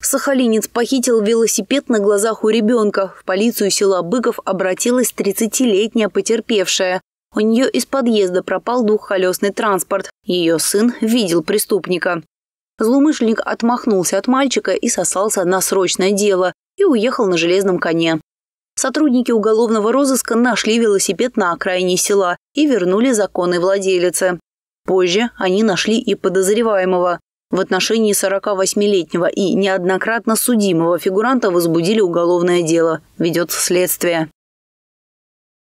Сахалинец похитил велосипед на глазах у ребенка. В полицию села Быков обратилась 30-летняя потерпевшая. У нее из подъезда пропал двухколесный транспорт. Ее сын видел преступника. Злоумышленник отмахнулся от мальчика и сосался на срочное дело и уехал на железном коне. Сотрудники уголовного розыска нашли велосипед на окраине села и вернули законной владелице. Позже они нашли и подозреваемого. В отношении 48-летнего и неоднократно судимого фигуранта возбудили уголовное дело. Ведется следствие.